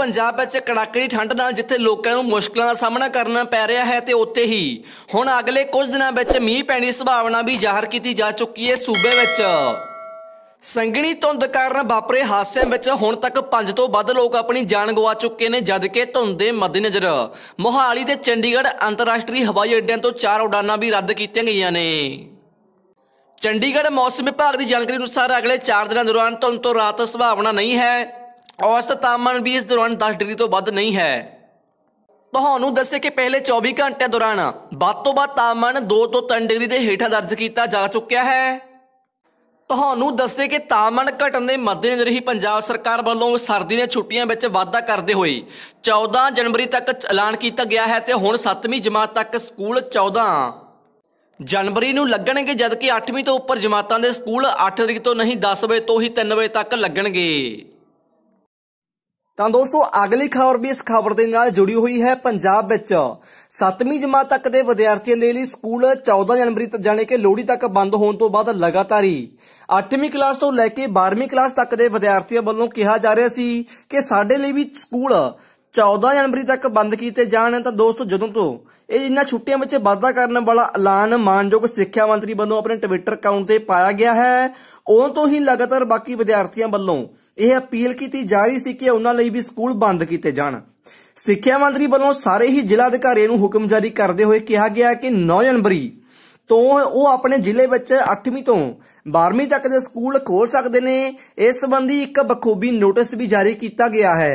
ਪੰਜਾਬ ਵਿੱਚ ਕੜਾਕੜੀ ਠੰਡ ਨਾਲ ਜਿੱਥੇ ਲੋਕਾਂ ਨੂੰ ਮੁਸ਼ਕਲਾਂ ਦਾ ਸਾਹਮਣਾ ਕਰਨਾ ਪੈ ਰਿਹਾ ਹੈ ਤੇ ਉੱਤੇ ਹੀ ਹੁਣ ਅਗਲੇ ਕੁਝ ਦਿਨਾਂ ਵਿੱਚ ਮੀਂਹ ਪੈਣ ਦੀ ਸੰਭਾਵਨਾ ਵੀ ਜ਼ਾਹਰ ਕੀਤੀ ਜਾ ਚੁੱਕੀ ਹੈ ਸੂਬੇ ਵਿੱਚ ਸੰਗਣੀ ਧੁੰਦ ਕਾਰਨ ਵਾਪਰੇ ਹਾਦਸਿਆਂ ਵਿੱਚ ਹੁਣ ਤੱਕ 5 ਤੋਂ ਵੱਧ ਲੋਕ ਆਪਣੀ ਜਾਨ ਗਵਾ ਚੁੱਕੇ ਨੇ ਜਦ ਕਿ ਧੁੰਦ ਦੇ ਮੱਦੇਨਜ਼ਰ ਮੋਹਾਲੀ ਤੇ ਚੰਡੀਗੜ੍ਹ ਅੰਤਰਰਾਸ਼ਟਰੀ ਹਵਾਈ ਅੱਡਿਆਂ ਤੋਂ ਚਾਰ ਉਡਾਨਾਂ ਵੀ ਰੱਦ ਕੀਤੀਆਂ ਗਈਆਂ ਨੇ ਚੰਡੀਗੜ੍ਹ ਮੌਸਮ ਵਿਭਾਗ ਦੀ ਜਾਣਕਾਰੀ ਅਨੁਸਾਰ ਅਗਲੇ 4 ਦਿਨਾਂ ਦੌਰਾਨ ਧੁੰਦ ਤੋਂ ਰਾਤ ਸੰਭਾਵਨਾ ਨਹੀਂ ਹੈ ਔਸਤ ਤਾਪਮਾਨ ਵੀ ਇਸ ਦੌਰਾਨ 10 ਡਿਗਰੀ ਤੋਂ ਵੱਧ ਨਹੀਂ ਹੈ ਤੁਹਾਨੂੰ ਦੱਸੇ ਕਿ ਪਹਿਲੇ 24 ਘੰਟੇ ਦੌਰਾਨ ਵੱਧ ਤੋਂ ਵੱਧ ਤਾਪਮਾਨ 2 ਤੋਂ 3 ਡਿਗਰੀ ਦੇ ਹੇਠਾਂ ਦਰਜ ਕੀਤਾ ਜਾ ਚੁੱਕਿਆ ਹੈ ਤੁਹਾਨੂੰ ਦੱਸੇ ਕਿ ਤਾਪਮਾਨ ਘਟਣ ਦੇ ਮੱਦੇਨਜ਼ਰ ਹੀ ਪੰਜਾਬ ਸਰਕਾਰ ਵੱਲੋਂ ਸਰਦੀ ਦੀਆਂ ਛੁੱਟੀਆਂ ਵਿੱਚ ਵਾਧਾ ਕਰਦੇ ਹੋਏ 14 ਜਨਵਰੀ ਤੱਕ ਐਲਾਨ ਕੀਤਾ ਗਿਆ ਹੈ ਤੇ ਹੁਣ 7ਵੀਂ ਜਮਾਤ ਤੱਕ ਸਕੂਲ 14 ਜਨਵਰੀ ਨੂੰ ਲੱਗਣਗੇ ਜਦਕਿ 8ਵੀਂ ਤੋਂ ਉੱਪਰ ਜਮਾਤਾਂ ਦੇ ਸਕੂਲ 8 ਤਰੀਕ ਤੋਂ ਨਹੀਂ 10 ਵਜੇ ਤੋਂ ਹੀ 3 ਵਜੇ ਤੱਕ ਲੱਗਣਗੇ ਤਾਂ ਦੋਸਤੋ ਅਗਲੀ ਖਬਰ ਵੀ ਇਸ ਖਬਰ ਦੇ ਨਾਲ ਜੁੜੀ ਹੋਈ ਹੈ ਪੰਜਾਬ ਵਿੱਚ 7ਵੀਂ ਜਮਾਤ ਤੱਕ ਦੇ ਵਿਦਿਆਰਥੀਆਂ ਦੇ ਲਈ ਸਕੂਲ 14 ਜਨਵਰੀ ਤੱਕ ਜਾਣੇ ਕਿ ਲੋਹੜੀ ਤੱਕ ਬੰਦ ਹੋਣ ਤੋਂ ਬਾਅਦ ਹੀ 8ਵੀਂ ਕਲਾਸ ਤੋਂ ਲੈ ਕੇ 12ਵੀਂ ਕਲਾਸ ਤੱਕ ਦੇ ਵਿਦਿਆਰਥੀਆਂ ਵੱਲੋਂ ਕਿਹਾ ਜਾ ਰਿਹਾ ਸੀ ਕਿ ਸਾਡੇ ਲਈ ਵੀ ਸਕੂਲ 14 ਜਨਵਰੀ ਤੱਕ ਬੰਦ ਕੀਤੇ ਜਾਣ ਤਾਂ ਦੋਸਤੋ ਜਦੋਂ ਤੋਂ ਇਹ ਇੰਨਾ ਛੁੱਟੀਆਂ ਵਿੱਚ ਵਾਧਾ ਕਰਨ ਵਾਲਾ ਐਲਾਨ ਮਾਨਯੋਗ ਸਿੱਖਿਆ ਮੰਤਰੀ ਵੱਲੋਂ ਆਪਣੇ ਟਵਿੱਟਰ ਅਕਾਊਂਟ ਤੇ ਪਾਇਆ ਗਿਆ ਹੈ ਉਦੋਂ ਤੋਂ ਹੀ ਲਗਾਤਾਰ ਬਾਕੀ ਵਿਦਿਆਰਥੀਆਂ ਵੱਲੋਂ ਇਹ ਅਪੀਲ ਕੀਤੀ ਜਾ ਰਹੀ ਸੀ ਕਿ ਉਹਨਾਂ ਲਈ ਵੀ ਸਕੂਲ ਬੰਦ ਕੀਤੇ ਜਾਣ ਸਿੱਖਿਆ ਮੰਤਰੀ ਵੱਲੋਂ ਸਾਰੇ ਹੀ ਜ਼ਿਲ੍ਹਾ ਅਧਿਕਾਰੀਆਂ ਨੂੰ ਹੁਕਮ ਜਾਰੀ ਕਰਦੇ ਹੋਏ ਕਿਹਾ ਗਿਆ ਕਿ 9 ਜਨਵਰੀ ਤੋਂ ਉਹ ਆਪਣੇ ਜ਼ਿਲ੍ਹੇ ਵਿੱਚ 8ਵੀਂ ਤੋਂ 12ਵੀਂ ਤੱਕ ਦੇ ਸਕੂਲ ਖੋਲ ਸਕਦੇ ਨੇ ਇਸ ਸੰਬੰਧੀ ਇੱਕ ਬਖੂਬੀ ਨੋਟਿਸ ਵੀ ਜਾਰੀ ਕੀਤਾ ਗਿਆ ਹੈ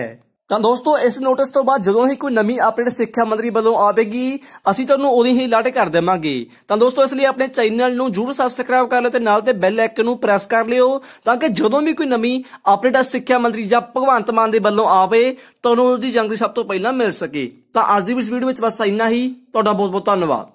ਤਾਂ ਦੋਸਤੋ ਇਸ ਨੋਟਿਸ ਤੋਂ ਬਾਅਦ ਜਦੋਂ ਹੀ ਕੋਈ ਨਵੀਂ ਅਪਡੇਟ ਸਿੱਖਿਆ ਮੰਤਰੀ ਵੱਲੋਂ ਆਵੇਗੀ ਅਸੀਂ ਤੁਹਾਨੂੰ ਉਦੋਂ ਹੀ ਅਲਰਟ ਕਰ ਦੇਵਾਂਗੇ ਤਾਂ ਦੋਸਤੋ ਇਸ ਲਈ ਆਪਣੇ ਚੈਨਲ ਨੂੰ ਜਰੂਰ ਸਬਸਕ੍ਰਾਈਬ ਕਰ ਲਿਓ ਤੇ ਨਾਲ ਤੇ ਬੈਲ ਆਈਕਨ ਨੂੰ ਪ੍ਰੈਸ ਕਰ ਲਿਓ ਤਾਂ ਕਿ ਜਦੋਂ ਵੀ ਕੋਈ ਨਵੀਂ ਅਪਡੇਟ ਸਿੱਖਿਆ ਮੰਤਰੀ ਜਾਂ ਭਗਵੰਤ ਮਾਨ ਦੇ ਵੱਲੋਂ ਆਵੇ ਤੁਹਾਨੂੰ ਉਹਦੀ ਜਾਣਕਾਰੀ ਸਭ ਤੋਂ ਪਹਿਲਾਂ ਮਿਲ ਸਕੇ ਤਾਂ ਅੱਜ ਦੀ ਇਸ ਵੀਡੀਓ ਵਿੱਚ ਬਸ ਇੰਨਾ ਹੀ ਤੁਹਾਡਾ ਬਹੁਤ ਬਹੁਤ ਧੰਨਵਾਦ